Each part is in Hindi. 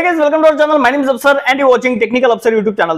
Hey guys, welcome to our channel. My name is Absar and you're watching Technical Absar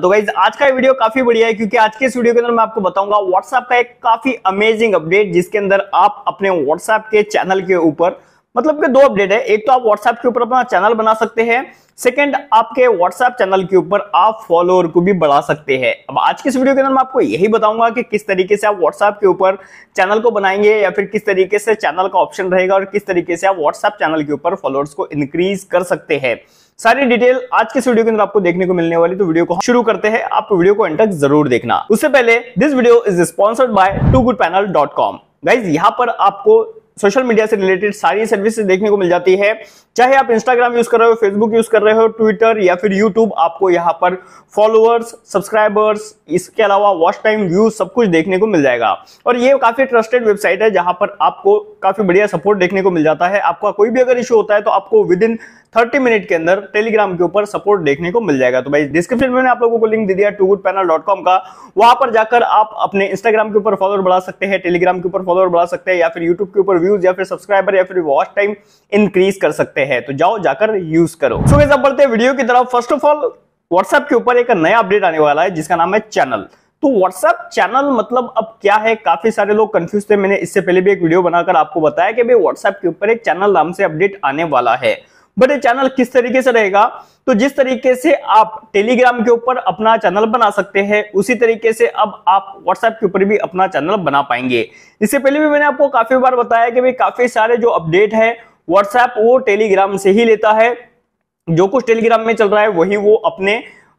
तो गाइज आज का वीडियो काफी बढ़िया है क्योंकि आज के इस वीडियो के अंदर मैं आपको बताऊंगा व्हाट्सएप का एक काफी अमेजिंग अपडेट जिसके अंदर आप अपने व्हाट्सएप के चैनल के ऊपर मतलब के दो अपडेट है एक तो आप व्हाट्सएप के ऊपर अपना चैनल बना सकते हैं सेकेंड आपके व्हाट्सएप चैनल के ऊपर आप फॉलोअर को भी बढ़ा सकते हैं अब आज के इस वीडियो के अंदर मैं आपको यही बताऊंगा कि किस तरीके से आप व्हाट्सएप के ऊपर चैनल को बनाएंगे या फिर किस तरीके से चैनल का ऑप्शन रहेगा और किस तरीके से आप व्हाट्सएप चैनल के ऊपर फॉलोअर्स को इंक्रीज कर सकते हैं सारी डिटेल आज के वीडियो के अंदर आपको देखने को मिलने वाली तो वीडियो को शुरू करते हैं आप वीडियो को एंटक जरूर देखना उससे पहले this video is sponsored by to good panel dot com guys यहाँ पर आपको सोशल मीडिया से रिलेटेड सारी सर्विसेज देखने को मिल जाती है चाहे आप इंस्टाग्राम यूज कर रहे हो फेसबुक यूज कर रहे हो ट्विटर या फिर यूट्यूब आपको यहाँ पर फॉलोअर्स सब्सक्राइबर्स इसके अलावा वॉच टाइम व्यूज सब कुछ देखने को मिल जाएगा और ये काफी ट्रस्टेड वेबसाइट है जहां पर आपको काफी बढ़िया सपोर्ट देखने को मिल जाता है आपका कोई भी अगर इशू होता है तो आपको विद इन थर्टी मिनट के अंदर टेलीग्राम के ऊपर सपोर्ट देखने को मिल जाएगा तो भाई डिस्क्रिप्शन में आप लोगों को लिंक दे दिया to good panel dot com का वहां पर जाकर आप अपने इंस्टाग्राम के ऊपर फॉलोअर बढ़ा सकते हैं टेलीग्राम के ऊपर फॉलोअर बढ़ा सकते हैं या फिर यूट्यूब के ऊपर व्यूज या फिर सब्सक्राइबर या फिर वॉच टाइम इंक्रीज कर सकते हैं तो जाओ जाकर यूज करो सो so, बढ़ते वीडियो की तरफ फर्स्ट ऑफ ऑल व्हाट्सएप के ऊपर एक नया अपडेट आने वाला है जिसका नाम है चैनल तो व्हाट्सएप चैनल मतलब अब क्या है काफी सारे लोग कंफ्यूज थे मैंने इससे पहले भी एक वीडियो बनाकर आपको बताया कि भाई व्हाट्सएप के ऊपर एक चैनल नाम से अपडेट आने वाला है बट ये चैनल किस तरीके से रहेगा तो जिस तरीके से आप टेलीग्राम के ऊपर अपना चैनल बना सकते हैं उसी तरीके से अब आप व्हाट्सएप के ऊपर भी अपना चैनल बना पाएंगे इससे पहले भी मैंने आपको काफी बार बताया कि भाई काफी सारे जो अपडेट है व्हाट्सएप वो टेलीग्राम से ही लेता है जो कुछ टेलीग्राम में चल रहा है वही वो अपने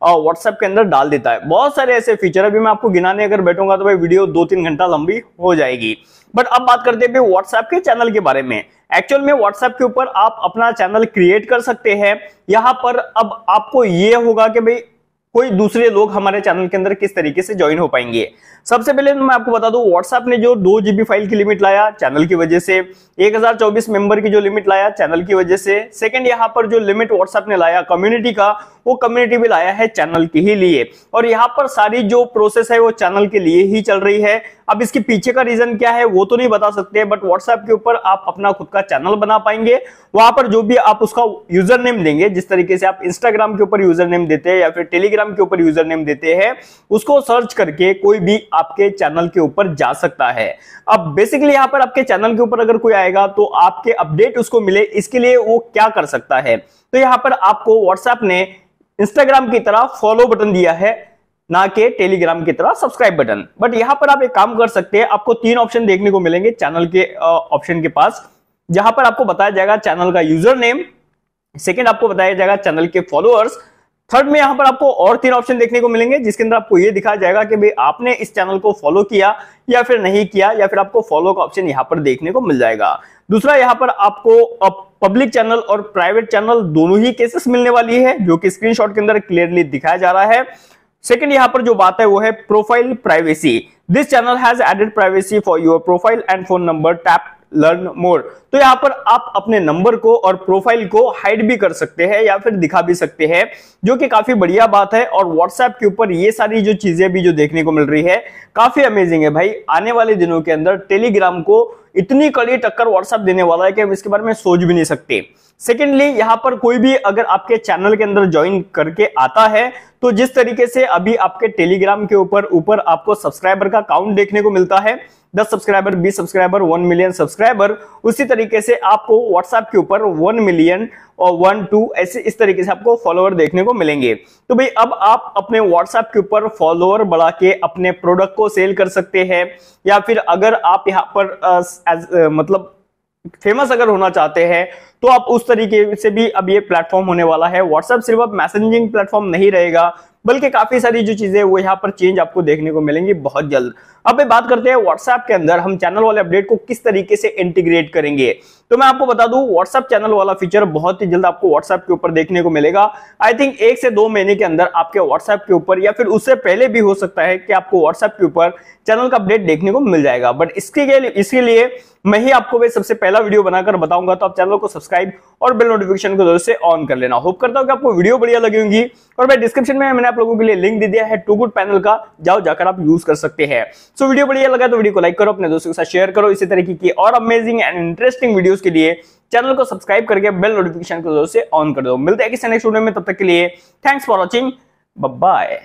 व्हाट्सएप के अंदर डाल देता है बहुत सारे ऐसे फीचर अभी मैं आपको गिनाने अगर बैठूंगा तो भाई वीडियो दो तीन घंटा लंबी हो जाएगी बट अब बात करते हैं व्हाट्सएप के चैनल के बारे में एक्चुअल में व्हाट्सएप के ऊपर आप अपना चैनल क्रिएट कर सकते हैं यहाँ पर अब आपको ये होगा कि भाई कोई दूसरे लोग हमारे चैनल के अंदर किस तरीके से ज्वाइन हो पाएंगे सबसे पहले तो मैं आपको बता दूं व्हाट्सएप ने जो दो जीबी फाइल की लिमिट लाया चैनल की वजह से 1024 मेंबर की जो लिमिट लाया चैनल की वजह से सेकंड यहां पर जो लिमिट व्हाट्सएप ने लाया कम्युनिटी का वो कम्युनिटी भी लाया है चैनल के ही लिए और यहाँ पर सारी जो प्रोसेस है वो चैनल के लिए ही चल रही है अब इसके पीछे का रीजन क्या है वो तो नहीं बता सकते बट व्हाट्सएप के ऊपर आप अपना खुद का चैनल बना पाएंगे वहां पर जो भी आप उसका यूजर नेम देंगे जिस तरीके से आप इंस्टाग्राम के ऊपर यूजर नेम देते हैं या फिर टेलीग्राम टेलीग्राम के ऊपर यूजर नेम देते हैं उसको सर्च करके कोई भी आपके चैनल के ऊपर जा सकता है अब बेसिकली यहाँ पर आपके चैनल के ऊपर अगर कोई आएगा तो आपके अपडेट उसको मिले इसके लिए वो क्या कर सकता है तो यहाँ पर आपको व्हाट्सएप ने इंस्टाग्राम की तरह फॉलो बटन दिया है ना के टेलीग्राम की तरह सब्सक्राइब बटन बट यहां पर आप एक काम कर सकते हैं आपको तीन ऑप्शन देखने को मिलेंगे चैनल के ऑप्शन के पास जहां पर आपको बताया जाएगा चैनल का यूजर नेम सेकेंड आपको बताया जाएगा चैनल के फॉलोअर्स थर्ड में यहां पर आपको और तीन ऑप्शन देखने को मिलेंगे जिसके अंदर आपको ये दिखाया जाएगा कि भाई आपने इस चैनल को फॉलो किया या फिर नहीं किया या फिर आपको फॉलो का ऑप्शन यहाँ पर देखने को मिल जाएगा दूसरा यहाँ पर आपको पब्लिक चैनल और प्राइवेट चैनल दोनों ही केसेस मिलने वाली है जो कि स्क्रीनशॉट के अंदर क्लियरली दिखाया जा रहा है सेकेंड यहाँ पर जो बात है वो है profile privacy this channel has added privacy for your profile and phone number tap learn more तो यहाँ पर आप अपने नंबर को और प्रोफाइल को हाइड भी कर सकते हैं या फिर दिखा भी सकते हैं जो कि काफी बढ़िया बात है और व्हाट्सएप के ऊपर ये सारी जो चीजें भी जो देखने को मिल रही है काफी अमेजिंग है भाई आने वाले दिनों के अंदर टेलीग्राम को इतनी कड़ी टक्कर व्हाट्सएप देने वाला है कि हम इसके बारे में सोच भी नहीं सकते सेकेंडली यहाँ पर कोई भी अगर आपके चैनल के अंदर ज्वाइन करके आता है तो जिस तरीके से अभी आपके टेलीग्राम के ऊपर ऊपर आपको सब्सक्राइबर का काउंट देखने को मिलता है दस सब्सक्राइबर बीस सब्सक्राइबर वन मिलियन सब्सक्राइबर उसी तरीके से आपको व्हाट्सएप के ऊपर वन मिलियन और वन टू ऐसे इस तरीके से आपको फॉलोअर देखने को मिलेंगे तो भाई अब आप अपने व्हाट्सएप के ऊपर फॉलोअर बढ़ा के अपने प्रोडक्ट को सेल कर सकते हैं या फिर अगर आप यहाँ पर आ, एज, आ, मतलब फेमस अगर होना चाहते हैं तो आप उस तरीके से भी अब ये प्लेटफॉर्म होने वाला है व्हाट्सएप सिर्फ अब मैसेजिंग प्लेटफॉर्म नहीं रहेगा बल्कि काफी सारी जो चीजें वो यहाँ पर चेंज आपको देखने को मिलेंगी बहुत जल्द अब बात करते हैं व्हाट्सएप के अंदर हम चैनल वाले अपडेट को किस तरीके से इंटीग्रेट करेंगे तो मैं आपको बता दू व्हाट्सएप चैनल वाला फीचर बहुत ही जल्द आपको व्हाट्सएप के ऊपर देखने को मिलेगा आई थिंक एक से दो महीने के अंदर आपके व्हाट्सएप के ऊपर या फिर उससे पहले भी हो सकता है कि आपको व्हाट्सएप के ऊपर चैनल का अपडेट देखने को मिल जाएगा बट इसके लिए लिए मैं ही आपको वे सबसे पहला वीडियो बनाकर बताऊंगा तो आप चैनल को सब्सक्राइब और बेल नोटिफिकेशन को जरूर से ऑन कर लेना होप करता हूँ कि आपको वीडियो बढ़िया लगी और मैं डिस्क्रिप्शन में मैंने आप लोगों के लिए लिंक दे दिया है टू गुड पैनल का जाओ जाकर आप यूज कर सकते हैं सो वीडियो बढ़िया लगा तो वीडियो को लाइक करो अपने दोस्तों के साथ शेयर करो इसी तरीके की और अमेजिंग एंड इंटरेस्टिंग वीडियोज के लिए चैनल को सब्सक्राइब करके बेल नोटिफिकेशन को जरूर से ऑन कर दो मिलते हैं किसी नेक्स्ट वीडियो में तब तक के लिए थैंक्स फॉर वॉचिंग बाय